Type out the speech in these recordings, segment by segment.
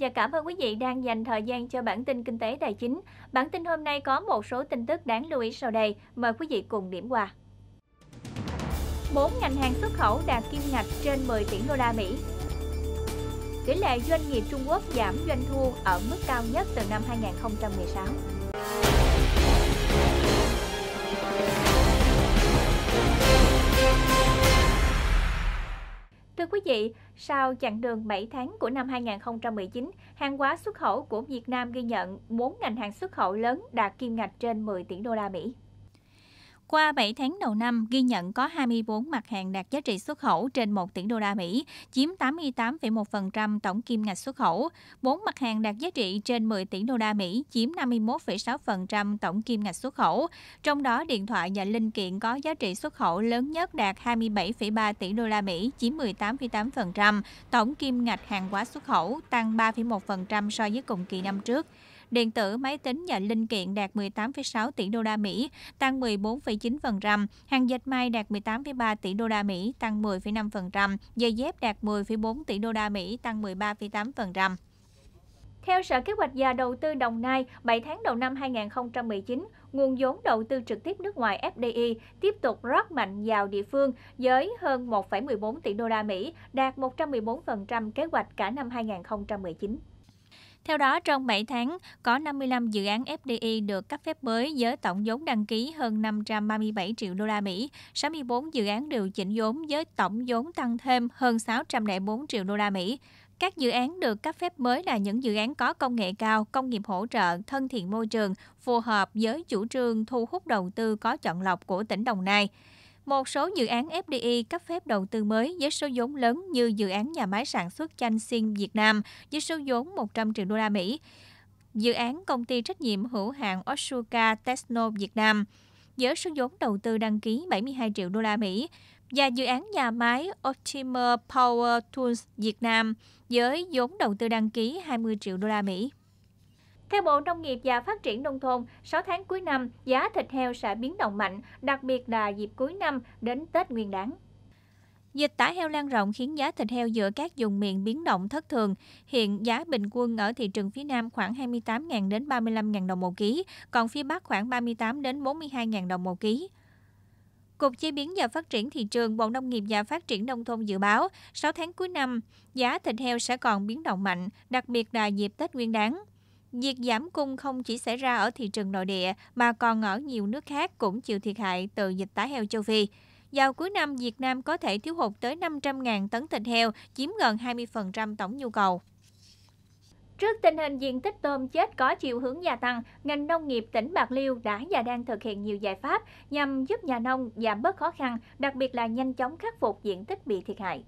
chào vâng, và cảm ơn quý vị đang dành thời gian cho bản tin kinh tế tài chính. Bản tin hôm nay có một số tin tức đáng lưu ý sau đây. Mời quý vị cùng điểm qua. 4 ngành hàng xuất khẩu đạt kim ngạch trên 10 tỷ đô la Mỹ. Tỷ lệ doanh nghiệp Trung Quốc giảm doanh thu ở mức cao nhất từ năm 2016. Thưa quý vị, sau chặng đường 7 tháng của năm 2019, hàng hóa xuất khẩu của Việt Nam ghi nhận 4 ngành hàng xuất khẩu lớn đạt kim ngạch trên 10 tỷ đô la Mỹ. Qua 7 tháng đầu năm, ghi nhận có 24 mặt hàng đạt giá trị xuất khẩu trên 1 tỷ đô la Mỹ, chiếm 88,1% tổng kim ngạch xuất khẩu. 4 mặt hàng đạt giá trị trên 10 tỷ đô la Mỹ, chiếm 51,6% tổng kim ngạch xuất khẩu. Trong đó, điện thoại và linh kiện có giá trị xuất khẩu lớn nhất đạt 27,3 tỷ đô la Mỹ, chiếm 18,8%. Tổng kim ngạch hàng hóa xuất khẩu tăng 3,1% so với cùng kỳ năm trước điện tử, máy tính và linh kiện đạt 18,6 tỷ đô la Mỹ, tăng 14,9%, hàng dệt may đạt 18,3 tỷ đô la Mỹ, tăng 10,5%, giày dép đạt 10,4 tỷ đô la Mỹ, tăng 13,8%. Theo Sở Kế hoạch và Đầu tư Đồng Nai, 7 tháng đầu năm 2019, nguồn vốn đầu tư trực tiếp nước ngoài FDI tiếp tục rót mạnh vào địa phương với hơn 1,14 tỷ đô la Mỹ, đạt 114% kế hoạch cả năm 2019. Theo đó, trong 7 tháng, có 55 dự án FDI được cấp phép mới với tổng vốn đăng ký hơn 537 triệu đô la Mỹ, 64 dự án điều chỉnh vốn với tổng vốn tăng thêm hơn 604 triệu đô la Mỹ. Các dự án được cấp phép mới là những dự án có công nghệ cao, công nghiệp hỗ trợ, thân thiện môi trường, phù hợp với chủ trương thu hút đầu tư có chọn lọc của tỉnh Đồng Nai. Một số dự án FDI cấp phép đầu tư mới với số vốn lớn như dự án nhà máy sản xuất chanh xiên Việt Nam với số vốn 100 triệu đô la Mỹ, dự án công ty trách nhiệm hữu hạn Otsuka Tesno Việt Nam với số vốn đầu tư đăng ký 72 triệu đô la Mỹ và dự án nhà máy Optimer Power Tools Việt Nam với vốn đầu tư đăng ký 20 triệu đô la Mỹ. Theo Bộ Nông nghiệp và Phát triển Nông thôn, 6 tháng cuối năm, giá thịt heo sẽ biến động mạnh, đặc biệt là dịp cuối năm đến Tết Nguyên đán. Dịch tả heo lan rộng khiến giá thịt heo giữa các vùng miền biến động thất thường. Hiện giá bình quân ở thị trường phía Nam khoảng 28.000 đến 35.000 đồng một ký, còn phía Bắc khoảng 38 đến 42.000 đồng một ký. Cục Chế biến và Phát triển Thị trường Bộ Nông nghiệp và Phát triển Nông thôn dự báo 6 tháng cuối năm, giá thịt heo sẽ còn biến động mạnh, đặc biệt là dịp Tết Nguyên đán. Việc giảm cung không chỉ xảy ra ở thị trường nội địa mà còn ở nhiều nước khác cũng chịu thiệt hại từ dịch tái heo châu Phi. Vào cuối năm, Việt Nam có thể thiếu hụt tới 500.000 tấn thịt heo, chiếm gần 20% tổng nhu cầu. Trước tình hình diện tích tôm chết có chiều hướng gia tăng, ngành nông nghiệp tỉnh Bạc Liêu đã và đang thực hiện nhiều giải pháp nhằm giúp nhà nông giảm bớt khó khăn, đặc biệt là nhanh chóng khắc phục diện tích bị thiệt hại.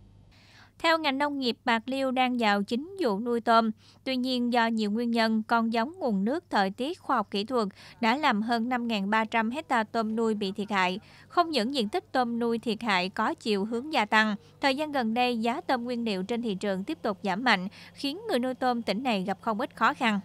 Theo ngành nông nghiệp, bạc liêu đang vào chính vụ nuôi tôm. Tuy nhiên, do nhiều nguyên nhân, con giống nguồn nước, thời tiết, khoa học kỹ thuật đã làm hơn 5.300 hecta tôm nuôi bị thiệt hại. Không những diện tích tôm nuôi thiệt hại có chiều hướng gia tăng, thời gian gần đây giá tôm nguyên liệu trên thị trường tiếp tục giảm mạnh, khiến người nuôi tôm tỉnh này gặp không ít khó khăn.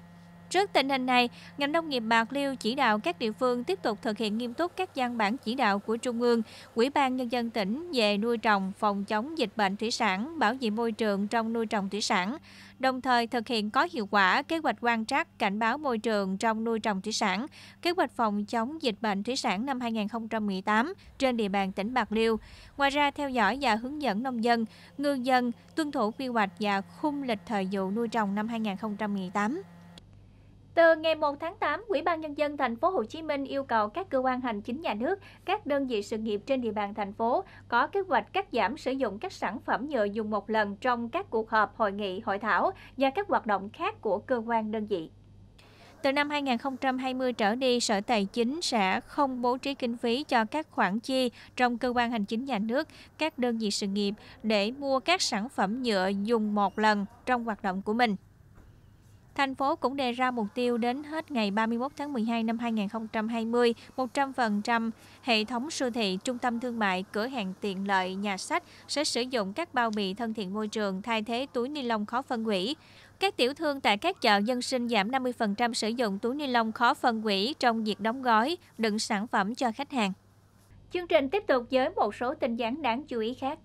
Trước tình hình này, ngành nông nghiệp Bạc Liêu chỉ đạo các địa phương tiếp tục thực hiện nghiêm túc các văn bản chỉ đạo của Trung ương, Ủy ban Nhân dân tỉnh về nuôi trồng, phòng chống dịch bệnh thủy sản, bảo vệ môi trường trong nuôi trồng thủy sản, đồng thời thực hiện có hiệu quả kế hoạch quan trắc cảnh báo môi trường trong nuôi trồng thủy sản, kế hoạch phòng chống dịch bệnh thủy sản năm 2018 trên địa bàn tỉnh Bạc Liêu. Ngoài ra, theo dõi và hướng dẫn nông dân, ngư dân tuân thủ quy hoạch và khung lịch thời vụ nuôi trồng năm 2018. Từ ngày 1 tháng 8, Ủy ban nhân dân thành phố Hồ Chí Minh yêu cầu các cơ quan hành chính nhà nước, các đơn vị sự nghiệp trên địa bàn thành phố có kế hoạch cắt giảm sử dụng các sản phẩm nhựa dùng một lần trong các cuộc họp, hội nghị, hội thảo và các hoạt động khác của cơ quan đơn vị. Từ năm 2020 trở đi, Sở Tài chính sẽ không bố trí kinh phí cho các khoản chi trong cơ quan hành chính nhà nước, các đơn vị sự nghiệp để mua các sản phẩm nhựa dùng một lần trong hoạt động của mình. Thành phố cũng đề ra mục tiêu đến hết ngày 31 tháng 12 năm 2020, 100% hệ thống siêu thị, trung tâm thương mại, cửa hàng tiện lợi, nhà sách sẽ sử dụng các bao bì thân thiện môi trường thay thế túi ni lông khó phân hủy. Các tiểu thương tại các chợ dân sinh giảm 50% sử dụng túi ni lông khó phân hủy trong việc đóng gói, đựng sản phẩm cho khách hàng. Chương trình tiếp tục với một số tin nhắn đáng chú ý khác.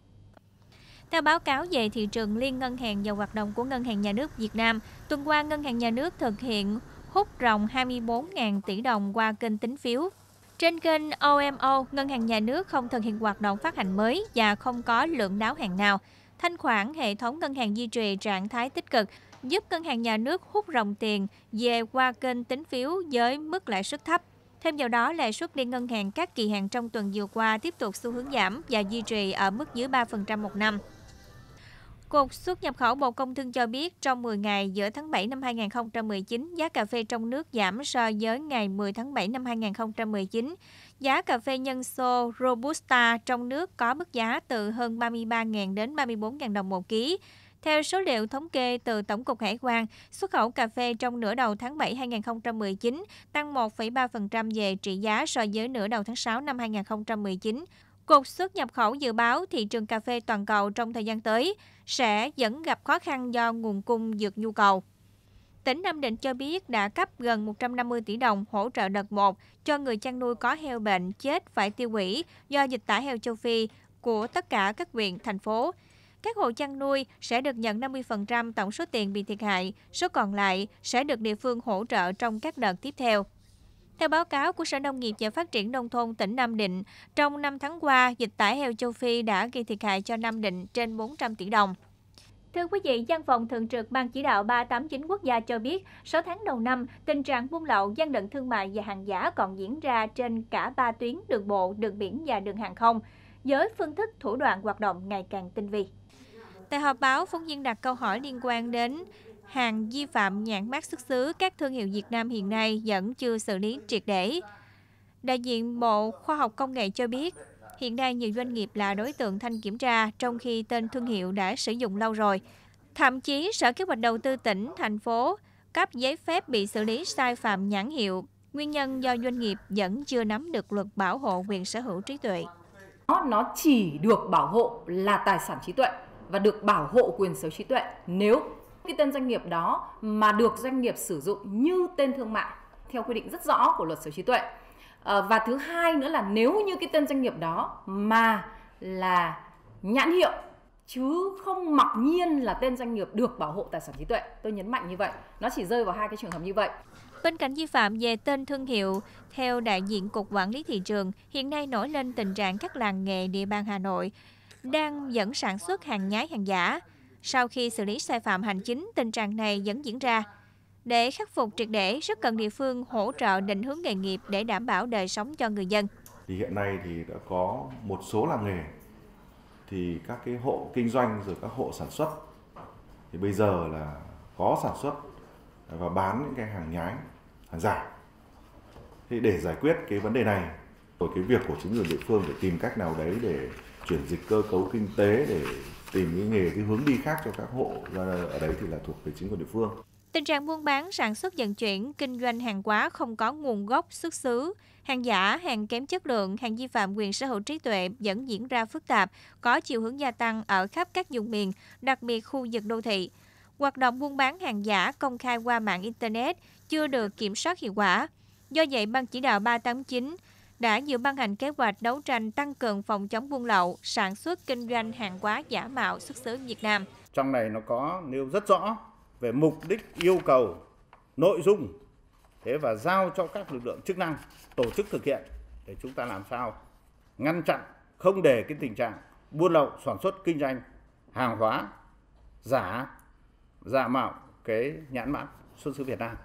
Theo báo cáo về thị trường liên ngân hàng và hoạt động của Ngân hàng Nhà nước Việt Nam, tuần qua Ngân hàng Nhà nước thực hiện hút ròng 24.000 tỷ đồng qua kênh tính phiếu. Trên kênh OMO, Ngân hàng Nhà nước không thực hiện hoạt động phát hành mới và không có lượng đáo hàng nào. Thanh khoản hệ thống ngân hàng duy trì trạng thái tích cực, giúp Ngân hàng Nhà nước hút ròng tiền về qua kênh tính phiếu với mức lãi suất thấp. Thêm vào đó, lãi suất liên ngân hàng các kỳ hạn trong tuần vừa qua tiếp tục xu hướng giảm và duy trì ở mức dưới 3% một năm. Cục xuất nhập khẩu Bộ Công Thương cho biết trong 10 ngày giữa tháng 7 năm 2019, giá cà phê trong nước giảm so với ngày 10 tháng 7 năm 2019. Giá cà phê nhân xô Robusta trong nước có mức giá từ hơn 33.000 đến 34.000 đồng một ký. Theo số liệu thống kê từ Tổng cục Hải quan, xuất khẩu cà phê trong nửa đầu tháng 7 2019 tăng 1,3% về trị giá so với nửa đầu tháng 6 năm 2019. Cục xuất nhập khẩu dự báo thị trường cà phê toàn cầu trong thời gian tới sẽ vẫn gặp khó khăn do nguồn cung vượt nhu cầu. Tỉnh Nam Định cho biết đã cấp gần 150 tỷ đồng hỗ trợ đợt 1 cho người chăn nuôi có heo bệnh chết phải tiêu hủy do dịch tả heo châu Phi của tất cả các huyện, thành phố. Các hộ chăn nuôi sẽ được nhận 50% tổng số tiền bị thiệt hại, số còn lại sẽ được địa phương hỗ trợ trong các đợt tiếp theo. Theo báo cáo của Sở Nông nghiệp và Phát triển Nông thôn tỉnh Nam Định, trong 5 tháng qua, dịch tả heo châu Phi đã gây thiệt hại cho Nam Định trên 400 tỷ đồng. Thưa quý vị, Văn phòng Thường trực Ban Chỉ đạo 389 quốc gia cho biết, 6 tháng đầu năm, tình trạng buôn lậu, gian lận thương mại và hàng giả còn diễn ra trên cả 3 tuyến đường bộ, đường biển và đường hàng không, với phương thức thủ đoạn hoạt động ngày càng tinh vi. Tại họp báo, phóng viên đặt câu hỏi liên quan đến hàng vi phạm nhãn mát xuất xứ các thương hiệu Việt Nam hiện nay vẫn chưa xử lý triệt để. Đại diện Bộ Khoa học Công nghệ cho biết, hiện nay nhiều doanh nghiệp là đối tượng thanh kiểm tra trong khi tên thương hiệu đã sử dụng lâu rồi. Thậm chí Sở Kế hoạch Đầu tư tỉnh, thành phố cấp giấy phép bị xử lý sai phạm nhãn hiệu, nguyên nhân do doanh nghiệp vẫn chưa nắm được luật bảo hộ quyền sở hữu trí tuệ. Nó chỉ được bảo hộ là tài sản trí tuệ và được bảo hộ quyền sở trí tuệ nếu cái tên doanh nghiệp đó mà được doanh nghiệp sử dụng như tên thương mại theo quy định rất rõ của luật sở trí tuệ ờ, và thứ hai nữa là nếu như cái tên doanh nghiệp đó mà là nhãn hiệu chứ không mặc nhiên là tên doanh nghiệp được bảo hộ tài sản trí tuệ tôi nhấn mạnh như vậy nó chỉ rơi vào hai cái trường hợp như vậy Bên cạnh vi phạm về tên thương hiệu, theo đại diện Cục Quản lý Thị trường, hiện nay nổi lên tình trạng các làng nghề địa bàn Hà Nội đang dẫn sản xuất hàng nhái hàng giả. Sau khi xử lý sai phạm hành chính, tình trạng này vẫn diễn ra. Để khắc phục triệt để, rất cần địa phương hỗ trợ định hướng nghề nghiệp để đảm bảo đời sống cho người dân. Thì hiện nay thì đã có một số làm nghề thì các cái hộ kinh doanh rồi các hộ sản xuất thì bây giờ là có sản xuất và bán những cái hàng nhái, hàng giả. Thì để giải quyết cái vấn đề này, rồi cái việc của chính quyền địa phương để tìm cách nào đấy để chuyển dịch cơ cấu kinh tế để tìm cái nghề cái hướng đi khác cho các hộ ở đấy thì là thuộc về chính quyền địa phương tình trạng buôn bán sản xuất vận chuyển kinh doanh hàng hóa không có nguồn gốc xuất xứ hàng giả hàng kém chất lượng hàng vi phạm quyền sở hữu trí tuệ vẫn diễn ra phức tạp có chiều hướng gia tăng ở khắp các vùng miền đặc biệt khu vực đô thị hoạt động buôn bán hàng giả công khai qua mạng internet chưa được kiểm soát hiệu quả do vậy ban chỉ đạo 389 đã vừa ban hành kế hoạch đấu tranh tăng cường phòng chống buôn lậu, sản xuất kinh doanh hàng hóa giả mạo xuất xứ Việt Nam. Trong này nó có nêu rất rõ về mục đích, yêu cầu, nội dung thế và giao cho các lực lượng chức năng tổ chức thực hiện để chúng ta làm sao ngăn chặn không để cái tình trạng buôn lậu sản xuất kinh doanh hàng hóa giả giả mạo cái nhãn mát xuất xứ Việt Nam.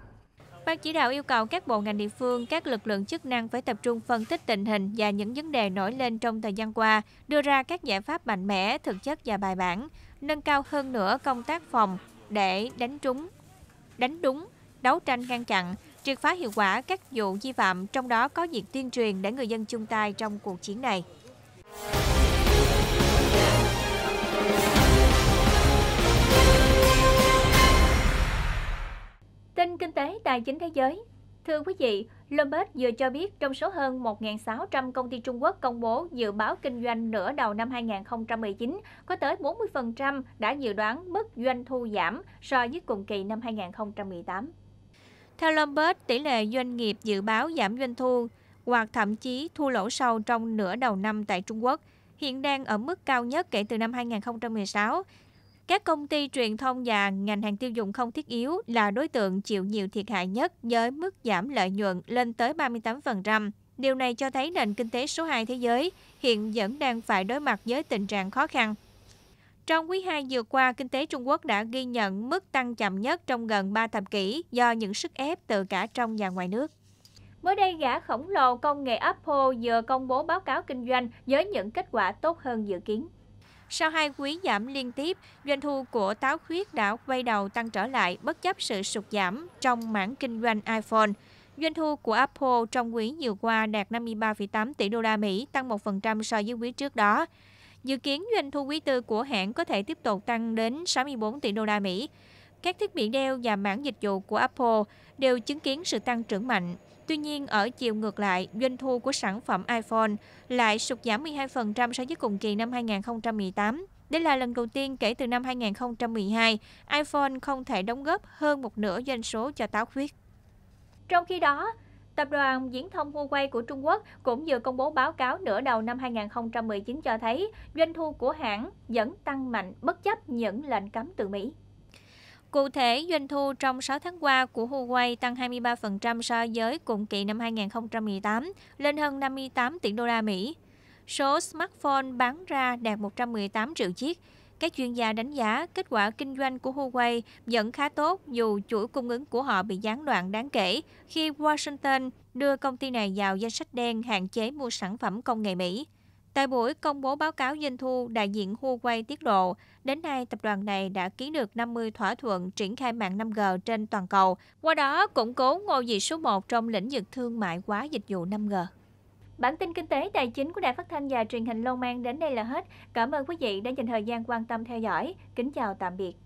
Ban chỉ đạo yêu cầu các bộ ngành địa phương, các lực lượng chức năng phải tập trung phân tích tình hình và những vấn đề nổi lên trong thời gian qua, đưa ra các giải pháp mạnh mẽ, thực chất và bài bản, nâng cao hơn nữa công tác phòng để đánh trúng, đánh đúng, đấu tranh ngăn chặn, triệt phá hiệu quả các vụ vi phạm, trong đó có việc tuyên truyền để người dân chung tay trong cuộc chiến này. Tin kinh tế tài chính thế giới. Thưa quý vị, Bloomberg vừa cho biết trong số hơn 1.600 công ty Trung Quốc công bố dự báo kinh doanh nửa đầu năm 2019, có tới 40% đã dự đoán mức doanh thu giảm so với cùng kỳ năm 2018. Theo Bloomberg, tỷ lệ doanh nghiệp dự báo giảm doanh thu hoặc thậm chí thua lỗ sâu trong nửa đầu năm tại Trung Quốc hiện đang ở mức cao nhất kể từ năm 2016 các công ty truyền thông và ngành hàng tiêu dùng không thiết yếu là đối tượng chịu nhiều thiệt hại nhất với mức giảm lợi nhuận lên tới 38%. Điều này cho thấy nền kinh tế số 2 thế giới hiện vẫn đang phải đối mặt với tình trạng khó khăn. Trong quý 2 vừa qua, kinh tế Trung Quốc đã ghi nhận mức tăng chậm nhất trong gần 3 thập kỷ do những sức ép từ cả trong và ngoài nước. Mới đây, gã khổng lồ công nghệ Apple vừa công bố báo cáo kinh doanh với những kết quả tốt hơn dự kiến. Sau hai quý giảm liên tiếp, doanh thu của táo khuyết đã quay đầu tăng trở lại bất chấp sự sụt giảm trong mảng kinh doanh iPhone. Doanh thu của Apple trong quý vừa qua đạt 53,8 tỷ đô la Mỹ, tăng 1% so với quý trước đó. Dự kiến doanh thu quý tư của hãng có thể tiếp tục tăng đến 64 tỷ đô la Mỹ. Các thiết bị đeo và mảng dịch vụ của Apple đều chứng kiến sự tăng trưởng mạnh. Tuy nhiên, ở chiều ngược lại, doanh thu của sản phẩm iPhone lại sụt giảm 12% so với cùng kỳ năm 2018. Đây là lần đầu tiên kể từ năm 2012, iPhone không thể đóng góp hơn một nửa doanh số cho táo khuyết. Trong khi đó, Tập đoàn Viễn thông Huawei của Trung Quốc cũng vừa công bố báo cáo nửa đầu năm 2019 cho thấy doanh thu của hãng vẫn tăng mạnh bất chấp những lệnh cấm từ Mỹ. Cụ thể, doanh thu trong 6 tháng qua của Huawei tăng 23% so với cùng kỳ năm 2018, lên hơn 58 tỷ đô la Mỹ. Số smartphone bán ra đạt 118 triệu chiếc. Các chuyên gia đánh giá kết quả kinh doanh của Huawei vẫn khá tốt dù chuỗi cung ứng của họ bị gián đoạn đáng kể khi Washington đưa công ty này vào danh sách đen hạn chế mua sản phẩm công nghệ Mỹ. Tại buổi công bố báo cáo doanh thu, đại diện Huawei tiết lộ, đến nay tập đoàn này đã ký được 50 thỏa thuận triển khai mạng 5G trên toàn cầu, qua đó củng cố ngôi vị số 1 trong lĩnh vực thương mại hóa dịch vụ 5G. Bản tin kinh tế tài chính của Đài Phát thanh và Truyền hình Long An đến đây là hết. Cảm ơn quý vị đã dành thời gian quan tâm theo dõi. Kính chào tạm biệt.